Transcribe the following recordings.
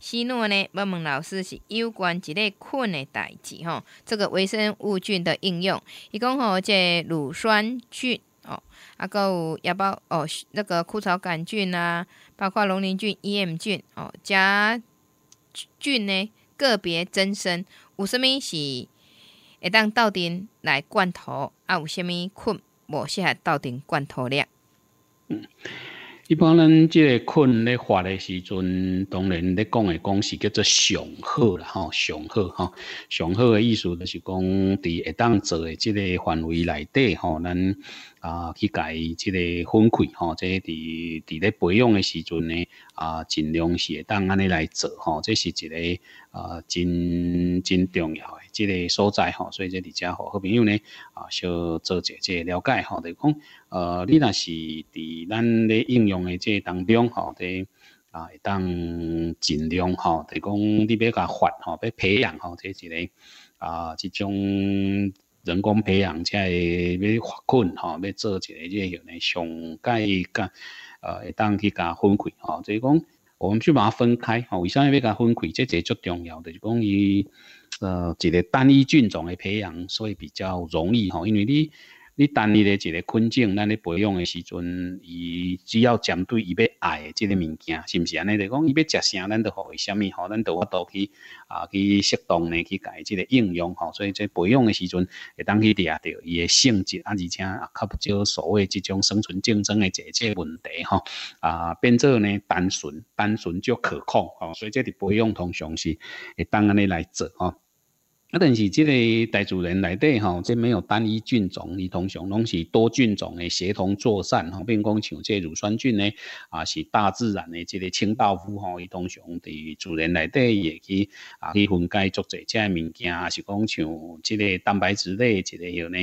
西诺呢，问问老师是有关一个菌的代志吼，这个微生物菌的应用，伊讲吼，即乳酸菌哦，啊个有也包哦那个枯草杆菌呐，包括龙鳞菌、EM 菌哦，甲菌呢个别增生，有啥物是会当斗阵来罐头，啊有啥物菌无适合斗阵罐头了。一般咱即个困咧发的时阵，当然咧讲的讲是叫做上好啦，吼上好吼，上好的意思就是讲在会当做的即个范围内底，吼咱啊去改即个分开吼即在在咧培养的时阵呢，啊尽量是会当安尼来做，吼这是一个。啊，真真重要诶，即个所在吼，所以即伫家好好朋友呢，啊，想做者下即了解吼，就讲，呃，你若是伫咱咧应用诶即当中吼，伫啊，会当尽量吼，就讲你要甲发吼，要培养吼，即个啊，即种人工培养即要发困吼，要做一个即个咧，上盖甲呃，会当去甲分开吼，就讲。我们去把它分开，吼，为啥要要分开？这节最重要的就讲伊，呃，一个单一菌种的培养，所以比较容易，吼，因为你。你单一的一个困境，咱咧培养的时阵，伊只要针对伊要爱的这个物件，是不是安尼的讲？伊要食啥，咱就互伊虾米吼？咱都话都去啊，去适当的去改这个应用吼。所以在培养的时阵，会当去抓着到伊的性质啊，而且啊，较少所谓即种生存竞争的这些问题吼。啊，变做呾单纯，单纯就可靠吼。所以这是培养通常是会当安尼来做吼。啊，但是这个大自然内底吼，即没有单一菌种一通常拢是多菌种的协同作战吼，并讲像这乳酸菌呢啊，是大自然的这个清道夫吼，伊通常伫主人内底也去啊去分解足者这物件，啊是讲像即个蛋白质类这个有呢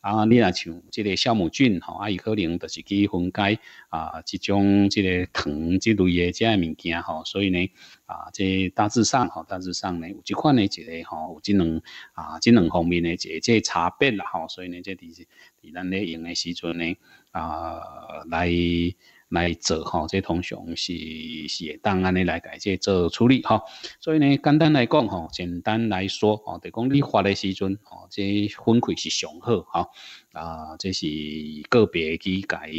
啊，你若像即个酵母菌吼，啊伊可能就是去分解。啊，即种即个糖即类诶即个物件吼，所以呢，啊，即大致上吼，大致上呢，有即款诶一个吼，有即两啊，即两方面诶一即即差别啦吼，所以呢，即伫伫咱咧用诶时阵呢，啊，来来做吼，即通常是是会当安尼来改即做处理吼，所以呢，简单来讲吼，简单来说吼，就讲你发诶时阵吼，即分开是上好吼，啊，即是个别去改。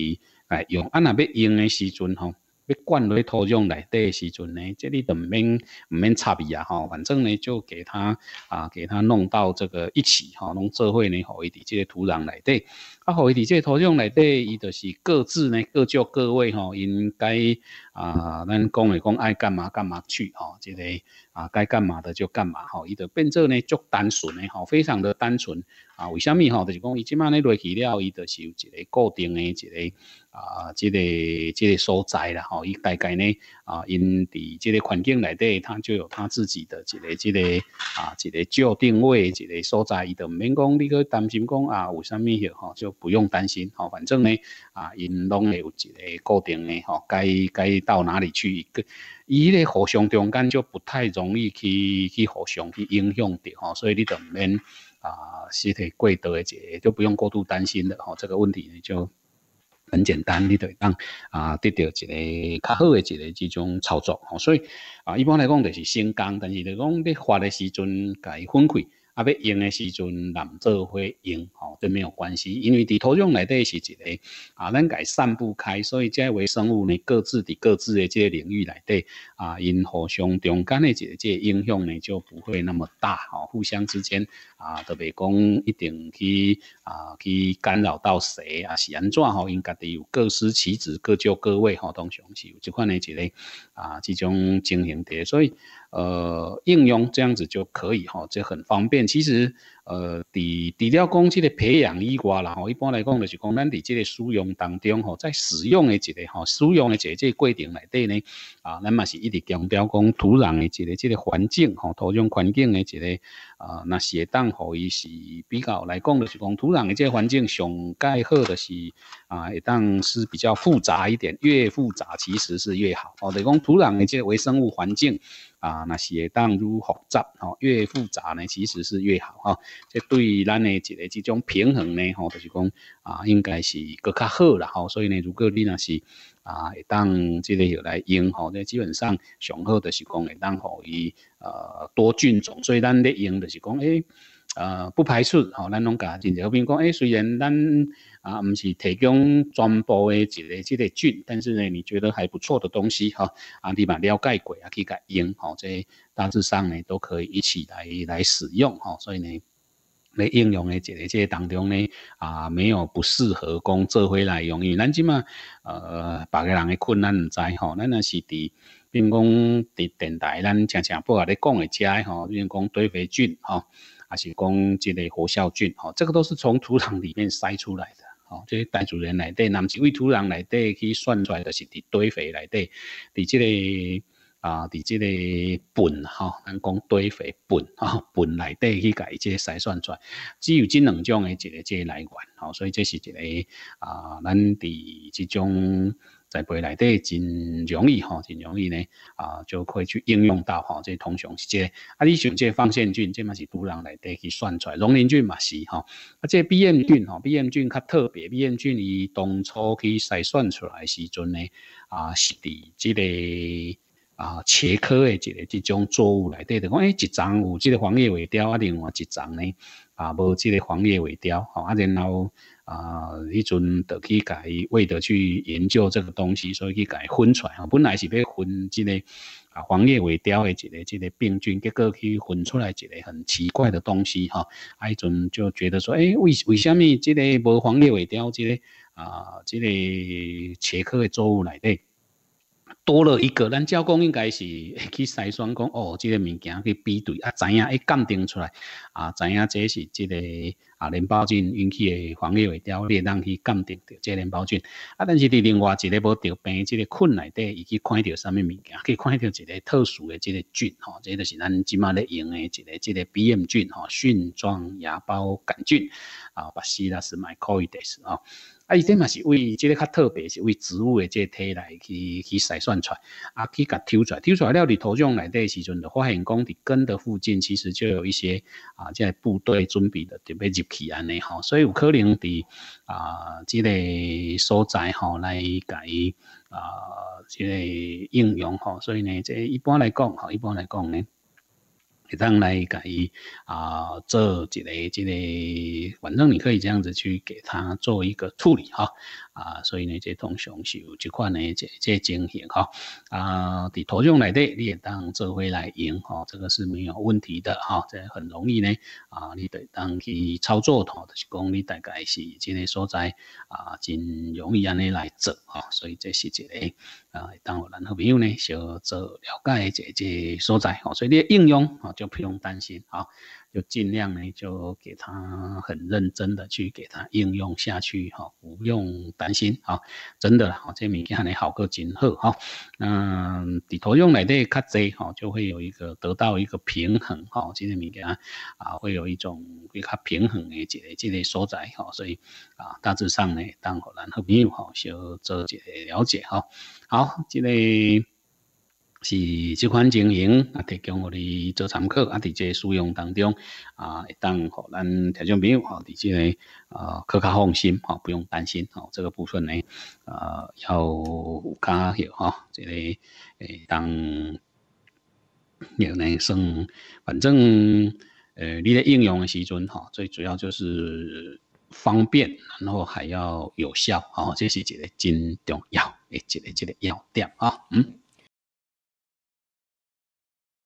来用啊！若要用诶时阵吼，要灌落土壤内底诶时阵呢，这里都唔免毋免插鼻啊吼。反正呢，就给它啊，给它弄到这个一起吼，弄做会呢互伊伫这些土壤内底，啊互伊伫这些土壤内底，伊就是各自呢各就各位吼，应该。啊，咱讲诶讲爱干嘛干嘛去哦，即个啊该干嘛的就干嘛吼，伊的变做呢足单纯诶吼，非常的单纯啊。为虾米吼？就是讲伊即卖咧落去了，伊就是有一个固定诶一个啊，即个即个所在啦吼。伊大概呢啊，因伫即个环境内底，他就有他自己的一个即个啊一个旧定位，一个所在伊著毋免讲，你去担心讲啊为虾米吼，就不用担心吼，反正呢啊，因拢会有一个固定诶吼，该该。到哪里去？一个，伊咧互相中间就不太容易去去互相去影响的吼，所以你就免啊，实体过多的这，就不用过度担心的吼，这个问题呢就很简单，你得当啊得到一个较好的一个这种操作吼，所以啊，一般来讲就是先干，但是你讲你发的时阵该分开。啊，要用的时阵蓝藻会用吼，都没有关系，因为地图用内底是一个啊，咱该散不开，所以这微生物呢各自的各自的这领域内底啊，因互相中间的这这影响呢就不会那么大哦，互相之间。啊，特别讲一定去啊，去干扰到谁啊？是安怎吼？应该得有各司其职，各就各位吼。通常是有这款的之类啊，这种经营的，所以呃，应用这样子就可以吼，这很方便。其实。呃，除了讲即个培养以外啦，吼，一般来讲就是讲，咱伫即个使用当中吼，在使用的一个吼，使用的一个个过程内底呢，啊，咱嘛是一直强调讲土壤的一个即个环境吼，土壤环境的一个啊，那适当可伊是比较来讲就是讲，土壤的即个环境上概好的是啊，当是比较复杂一点，越复杂其实是越好吼，等于讲土壤的即个微生物环境。啊，那是会当如复杂吼，越复杂呢其实是越好哈。即对咱诶一个即种平衡呢吼，就是讲啊，应该是搁较好啦吼。所以呢，如果你若是啊会当即个来用吼，即基本上上好就是讲会当互伊呃多菌种，所以咱咧用就是讲诶。呃，不排除吼，咱拢加进去。比如讲，诶，虽然咱啊，毋是提供全部诶一个即个菌，但是呢，你觉得还不错的东西哈，啊，你嘛了解过啊，去甲用吼。即大致上呢，都可以一起来来使用吼。所以呢，你应用嘅一个即个当中呢，啊，没有不适合讲做回来用，因为咱即嘛，呃，别个人诶困难唔在吼，咱那是伫，比如讲伫电台，咱常常播甲咧讲诶遮吼，比如讲堆肥菌吼。还是讲这类活酵菌，吼，这个都是从土壤里面筛出来的，吼，就是带土壤来对，么几位土壤来对去算出来的是的堆肥来对，的这个啊，的这个苯哈，咱讲堆肥苯哈，苯来对去改这筛算出来，只有这两种的一个这个来源，吼，所以这是一个啊，咱的这种。在背内底真容易吼，真容易呢啊，就可以去应用到哈，这通常时节啊，你像即放线菌，这嘛是土壤内底去算出来，溶磷菌嘛是哈，啊即 B M 菌哈，B M 菌较特别，B M 菌伊当初去筛选出来时阵呢啊是伫即个。啊，茄科的一个这种作物内底，的，讲一丛有这个黄叶尾凋啊，另外一丛呢啊，无这个黄叶尾凋，好啊，然后啊，迄准得去改，为的去研究这个东西，所以去改分出来。啊，本来是要分这个啊，黄叶尾凋的这个这个病菌，结果去分出来一个很奇怪的东西，哈，一准就觉得说，诶，为为什么这个无黄叶尾凋，这个啊，这个茄科的作物内底？多了一个，咱照讲应该是 去筛选，讲哦，这个物件去比对啊，知影会鉴定出来啊？知影这是这个啊淋巴菌引起的黄叶凋，你让去鉴定着这个淋巴菌啊？但是伫另外一个无得病这个菌内底，伊去看到什么物件？可以看到一个特殊的这个菌，吼，这个是咱今嘛咧用的，一个这个 B M 菌，吼，蕈状芽孢杆菌啊，巴西拉是麦 y 伊 o 斯啊。啊，伊顶嘛是为即个较特别，是为植物的即个体来去去筛选出，来，啊，去甲挑出来，挑出来了。伫土壤内底时阵，就发现讲伫根的附近其实就有一些啊，即、个部队准备的准备入去安尼吼，所以有可能伫啊即个所在吼来甲伊啊即个应用吼，所以呢，即一般来讲吼，一般来讲呢。来改啊，这几类、几类，反正你可以这样子去给他做一个处理哈。啊，所以呢，这通常是有这款呢，这这情形哈，啊，伫头像内底你也当做回来用哈，这个是没有问题的哈，这很容易呢，啊，你得当去操作吼，就是讲你大概是这个所在啊，真容易让你来做哈，所以这是一个啊，当我任何朋友呢，小做了解这这所在，所以你应用啊，就不用担心啊。就尽量呢，就给他很认真的去给他应用下去哈，不用担心哈，真的，好，今天明天呢好个结合哈，嗯，底头用来的较济哈，就会有一个得到一个平衡哈，今天给它啊，会有一种比较平衡的一个这类所在哈，所以啊，大致上呢，当好兰好朋友哈，小做一了解哈，好，这类。是这款经营啊，提供予你做参考啊，即这使用当中啊，会当互咱听众朋友吼，伫这个啊，可卡放心哈，不用担心哈。这个部分呢，啊，要有加入哈，这个诶，当有能算，反正呃，你的应用时阵哈，最主要就是方便，然后还要有效啊，这是一个真重要，诶，一个一个要点啊，嗯。